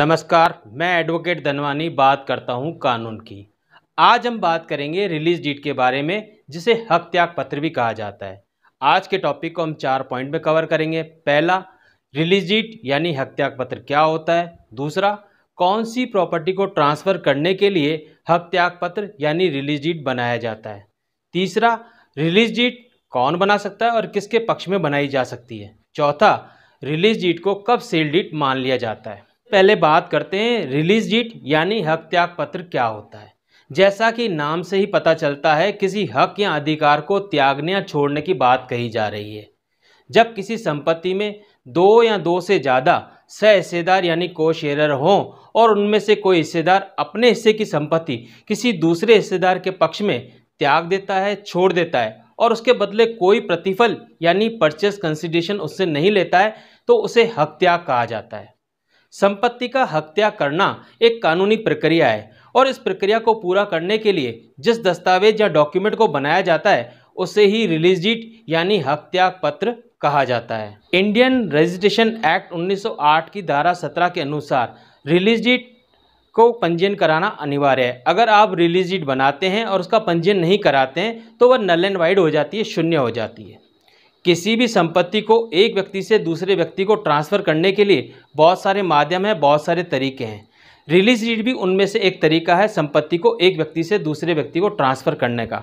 नमस्कार मैं एडवोकेट धनवानी बात करता हूं कानून की आज हम बात करेंगे रिलीज डेट के बारे में जिसे हक त्याग पत्र भी कहा जाता है आज के टॉपिक को हम चार पॉइंट में कवर करेंगे पहला रिलीज डेट यानी हक त्याग पत्र क्या होता है दूसरा कौन सी प्रॉपर्टी को ट्रांसफ़र करने के लिए हक त्याग पत्र यानी रिलीज डेट बनाया जाता है तीसरा रिलीज डेट कौन बना सकता है और किसके पक्ष में बनाई जा सकती है चौथा रिलीज डेट को कब सेल डेट मान लिया जाता है पहले बात करते हैं रिलीज डिट यानी हक त्याग पत्र क्या होता है जैसा कि नाम से ही पता चलता है किसी हक या अधिकार को त्यागने या छोड़ने की बात कही जा रही है जब किसी संपत्ति में दो या दो से ज़्यादा हिस्सेदार यानी को शेयर हों और उनमें से कोई हिस्सेदार अपने हिस्से की संपत्ति किसी दूसरे हिस्सेदार के पक्ष में त्याग देता है छोड़ देता है और उसके बदले कोई प्रतिफल यानी परचेस कंसिडेशन उससे नहीं लेता है तो उसे हक त्याग कहा जाता है संपत्ति का हत्या करना एक कानूनी प्रक्रिया है और इस प्रक्रिया को पूरा करने के लिए जिस दस्तावेज या डॉक्यूमेंट को बनाया जाता है उसे ही रिलीज डिट यानी हत्या पत्र कहा जाता है इंडियन रजिस्ट्रेशन एक्ट 1908 की धारा 17 के अनुसार रिलीज डिट को पंजीयन कराना अनिवार्य है अगर आप रिलीज डिट बनाते हैं और उसका पंजीयन नहीं कराते हैं तो वह नल एंड वाइड हो जाती है शून्य हो जाती है किसी भी संपत्ति को एक व्यक्ति से दूसरे व्यक्ति को ट्रांसफ़र करने के लिए बहुत सारे माध्यम हैं बहुत सारे तरीके हैं रिलीज डीड भी उनमें से एक तरीका है संपत्ति को एक व्यक्ति से दूसरे व्यक्ति को ट्रांसफ़र करने का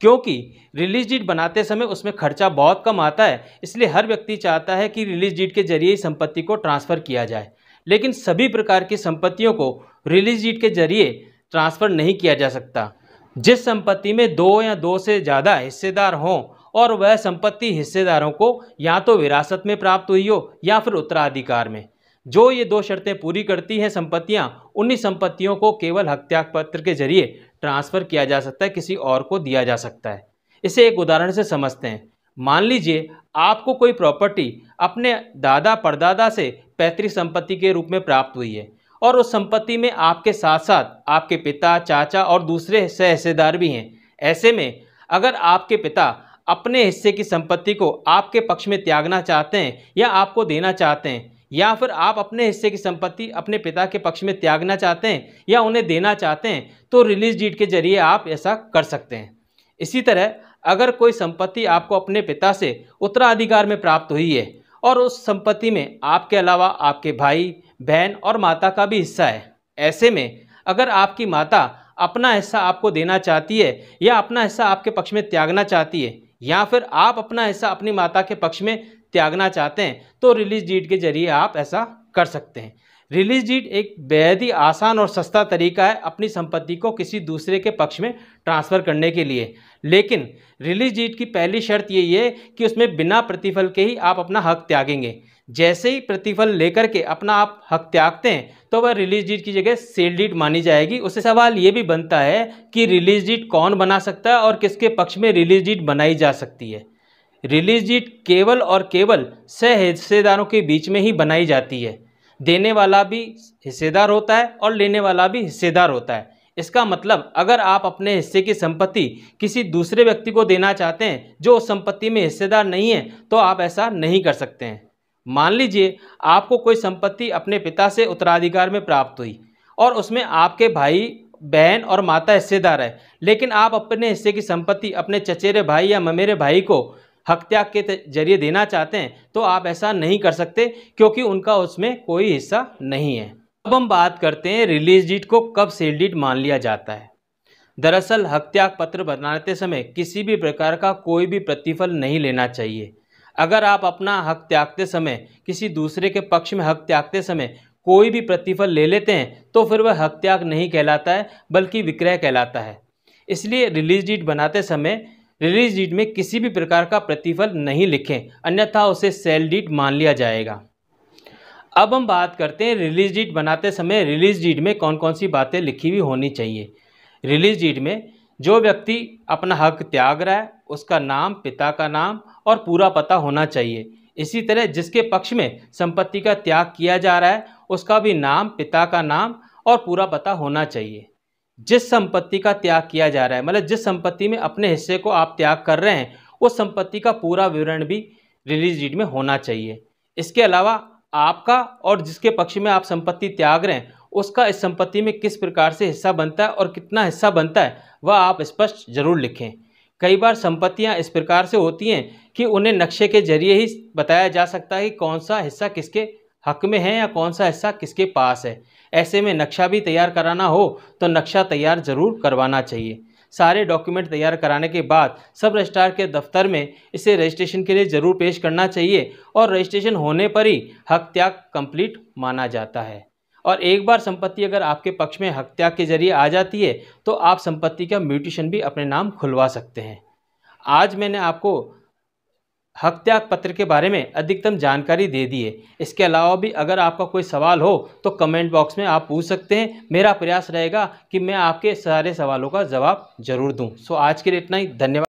क्योंकि रिलीज डीड बनाते समय उसमें खर्चा बहुत कम आता है इसलिए हर व्यक्ति चाहता है कि रिलीज डीड के जरिए ही संपत्ति को ट्रांसफ़र किया जाए लेकिन सभी प्रकार की संपत्तियों को रिलीज डीड के जरिए ट्रांसफ़र नहीं किया जा सकता जिस संपत्ति में दो या दो से ज़्यादा हिस्सेदार हों और वह संपत्ति हिस्सेदारों को या तो विरासत में प्राप्त हुई हो या फिर उत्तराधिकार में जो ये दो शर्तें पूरी करती हैं संपत्तियां उन्हीं संपत्तियों को केवल हत्यापत्र के जरिए ट्रांसफ़र किया जा सकता है किसी और को दिया जा सकता है इसे एक उदाहरण से समझते हैं मान लीजिए आपको कोई प्रॉपर्टी अपने दादा परदादा से पैतृक संपत्ति के रूप में प्राप्त हुई है और उस संपत्ति में आपके साथ साथ आपके पिता चाचा और दूसरे हिस्सेदार भी हैं ऐसे में अगर आपके पिता अपने हिस्से की संपत्ति को आपके पक्ष में त्यागना चाहते हैं या आपको देना चाहते हैं या फिर आप अपने हिस्से की संपत्ति अपने पिता के पक्ष में त्यागना चाहते हैं या उन्हें देना चाहते हैं तो रिलीज डीड के जरिए आप ऐसा कर सकते हैं इसी तरह अगर कोई संपत्ति आपको अपने पिता से उत्तराधिकार में प्राप्त हुई है और उस संपत्ति में आपके अलावा आपके भाई बहन और माता का भी हिस्सा है ऐसे में अगर आपकी माता अपना हिस्सा आपको देना चाहती है या अपना हिस्सा आपके पक्ष में त्यागना चाहती है या फिर आप अपना हिस्सा अपनी माता के पक्ष में त्यागना चाहते हैं तो रिलीज डीड के जरिए आप ऐसा कर सकते हैं रिलीज डीड एक बेहद ही आसान और सस्ता तरीका है अपनी संपत्ति को किसी दूसरे के पक्ष में ट्रांसफ़र करने के लिए लेकिन रिलीज डीड की पहली शर्त यही है कि उसमें बिना प्रतिफल के ही आप अपना हक त्यागेंगे जैसे ही प्रतिफल लेकर के अपना आप हक त्यागते हैं तो वह रिलीज डीट की जगह सेल डीट मानी जाएगी उससे सवाल ये भी बनता है कि रिलीज डीट कौन बना सकता है और किसके पक्ष में रिलीज डीट बनाई जा सकती है रिलीज डीट केवल और केवल सह हिस्सेदारों के बीच में ही बनाई जाती है देने वाला भी हिस्सेदार होता है और लेने वाला भी हिस्सेदार होता है इसका मतलब अगर आप अपने हिस्से की संपत्ति किसी दूसरे व्यक्ति को देना चाहते हैं जो उस संपत्ति में हिस्सेदार नहीं है तो आप ऐसा नहीं कर सकते हैं मान लीजिए आपको कोई संपत्ति अपने पिता से उत्तराधिकार में प्राप्त हुई और उसमें आपके भाई बहन और माता हिस्सेदार है लेकिन आप अपने हिस्से की संपत्ति अपने चचेरे भाई या ममेरे भाई को हक त्याग के जरिए देना चाहते हैं तो आप ऐसा नहीं कर सकते क्योंकि उनका उसमें कोई हिस्सा नहीं है अब हम बात करते हैं रिलीज डीट को कब सेल डीट मान लिया जाता है दरअसल हक त्याग पत्र बनाते समय किसी भी प्रकार का कोई भी प्रतिफल नहीं लेना चाहिए अगर आप अपना हक त्यागते समय किसी दूसरे के पक्ष में हक त्यागते समय कोई भी प्रतिफल ले लेते हैं तो फिर वह हक त्याग नहीं कहलाता है बल्कि विक्रय कहलाता है इसलिए रिलीज डीट बनाते समय रिलीज डीड में किसी भी प्रकार का प्रतिफल नहीं लिखें अन्यथा उसे सेल डीड मान लिया जाएगा अब हम बात करते हैं रिलीज डीड बनाते समय रिलीज डीड में कौन कौन सी बातें लिखी हुई होनी चाहिए रिलीज डीड में जो व्यक्ति अपना हक त्याग रहा है उसका नाम पिता का नाम और पूरा पता होना चाहिए इसी तरह जिसके पक्ष में संपत्ति का त्याग किया जा रहा है उसका भी नाम पिता का नाम और पूरा पता होना चाहिए जिस संपत्ति का त्याग किया जा रहा है मतलब जिस संपत्ति में अपने हिस्से को आप त्याग कर रहे हैं उस संपत्ति का पूरा विवरण भी रिलीज डीड में होना चाहिए इसके अलावा आपका और जिसके पक्ष में आप संपत्ति त्याग रहे हैं उसका इस संपत्ति में किस प्रकार से हिस्सा बनता है और कितना हिस्सा बनता है वह आप स्पष्ट जरूर लिखें कई बार संपत्तियां इस प्रकार से होती हैं कि उन्हें नक्शे के जरिए ही बताया जा सकता है कि कौन सा हिस्सा किसके हक में है या कौन सा हिस्सा किसके पास है ऐसे में नक्शा भी तैयार कराना हो तो नक्शा तैयार ज़रूर करवाना चाहिए सारे डॉक्यूमेंट तैयार कराने के बाद सब रजिस्ट्रार के दफ्तर में इसे रजिस्ट्रेशन के लिए ज़रूर पेश करना चाहिए और रजिस्ट्रेशन होने पर ही हक त्याग कंप्लीट माना जाता है और एक बार संपत्ति अगर आपके पक्ष में हक त्याग के जरिए आ जाती है तो आप संपत्ति का म्यूटेशन भी अपने नाम खुलवा सकते हैं आज मैंने आपको हक त्याग पत्र के बारे में अधिकतम जानकारी दे दी है इसके अलावा भी अगर आपका कोई सवाल हो तो कमेंट बॉक्स में आप पूछ सकते हैं मेरा प्रयास रहेगा कि मैं आपके सारे सवालों का जवाब जरूर दूं सो आज के लिए इतना ही धन्यवाद